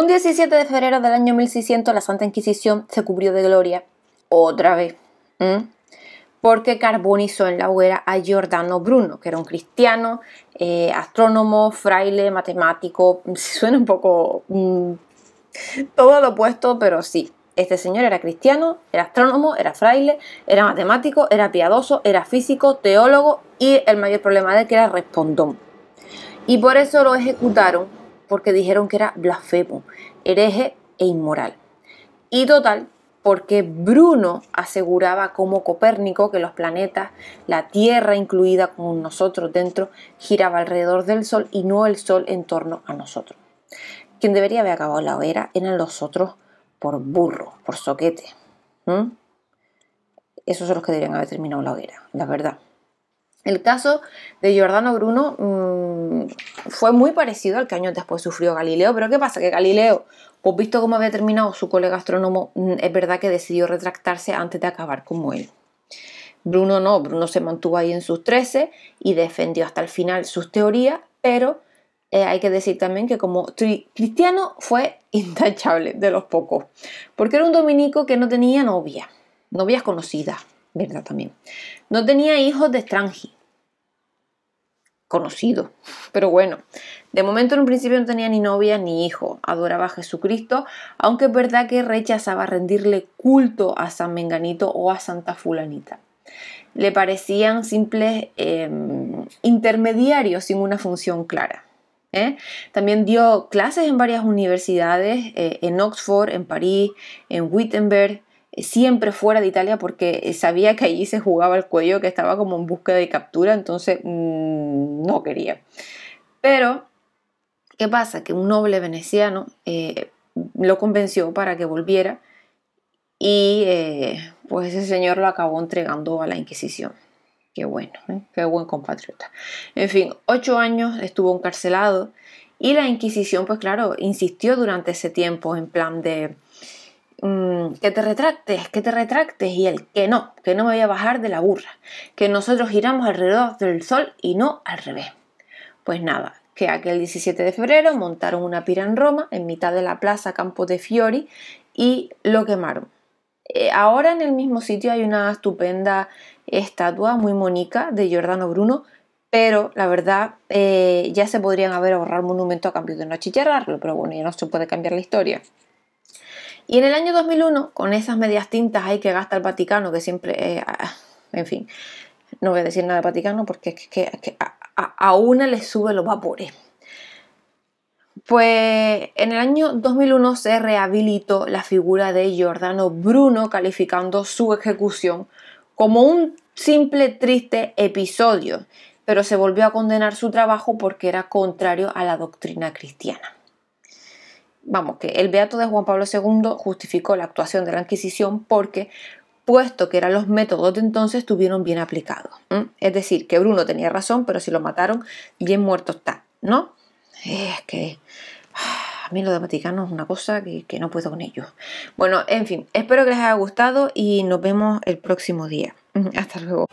Un 17 de febrero del año 1600 la Santa Inquisición se cubrió de gloria, otra vez, porque carbonizó en la hoguera a Giordano Bruno, que era un cristiano, eh, astrónomo, fraile, matemático, suena un poco mm, todo lo opuesto, pero sí. Este señor era cristiano, era astrónomo, era fraile, era matemático, era piadoso, era físico, teólogo y el mayor problema de que era respondón. Y por eso lo ejecutaron porque dijeron que era blasfemo, hereje e inmoral. Y total, porque Bruno aseguraba como Copérnico que los planetas, la Tierra incluida con nosotros dentro, giraba alrededor del Sol y no el Sol en torno a nosotros. Quien debería haber acabado la hoguera eran los otros por burro, por soquete. Esos son los que deberían haber terminado la hoguera, la verdad. El caso de Giordano Bruno mm, fue muy parecido al que años después sufrió Galileo, pero ¿qué pasa? Que Galileo, pues visto cómo había terminado su colega astrónomo, mm, es verdad que decidió retractarse antes de acabar como él. Bruno no, Bruno se mantuvo ahí en sus 13 y defendió hasta el final sus teorías, pero eh, hay que decir también que como cristiano fue intachable de los pocos, porque era un dominico que no tenía novia, novias conocida verdad también. No tenía hijos de extranjero Conocido, pero bueno. De momento en un principio no tenía ni novia ni hijo. Adoraba a Jesucristo, aunque es verdad que rechazaba rendirle culto a San Menganito o a Santa Fulanita. Le parecían simples em, intermediarios sin una función clara. ¿eh? También dio clases en varias universidades, eh, en Oxford, en París, en Wittenberg, eh, siempre fuera de Italia porque eh, sabía que allí se jugaba el cuello, que estaba como en búsqueda de captura, entonces mm, no quería. Pero, ¿qué pasa? Que un noble veneciano eh, lo convenció para que volviera y pues ese señor lo acabó entregando a la Inquisición. Qué bueno, qué buen compatriota. En fin, ocho años estuvo encarcelado y la Inquisición, pues claro, insistió durante ese tiempo en plan de Mm, que te retractes, que te retractes y el que no, que no me voy a bajar de la burra, que nosotros giramos alrededor del sol y no al revés. Pues nada, que aquel 17 de febrero montaron una pira en Roma, en mitad de la plaza Campo de Fiori, y lo quemaron. Eh, ahora en el mismo sitio hay una estupenda estatua muy monica de Giordano Bruno, pero la verdad eh, ya se podrían haber ahorrado monumento a cambio de no achicharrarlo, pero bueno, ya no se puede cambiar la historia. Y en el año 2001, con esas medias tintas ahí que gasta el Vaticano, que siempre, eh, en fin, no voy a decir nada del Vaticano porque es que, a, una le sube los vapores. Pues en el año 2001 se rehabilitó la figura de Giordano Bruno calificando su ejecución como un simple triste episodio, pero se volvió a condenar su trabajo porque era contrario a la doctrina cristiana vamos, que el Beato de Juan Pablo II justificó la actuación de la Inquisición porque puesto que eran los métodos de entonces, estuvieron bien aplicados. Es decir, que Bruno tenía razón, pero si lo mataron, bien muerto está, ¿no? Es que ah, a mí lo de Vaticano es una cosa que, que no puedo con ellos. Bueno, en fin, espero que les haya gustado y nos vemos el próximo día. Hasta luego.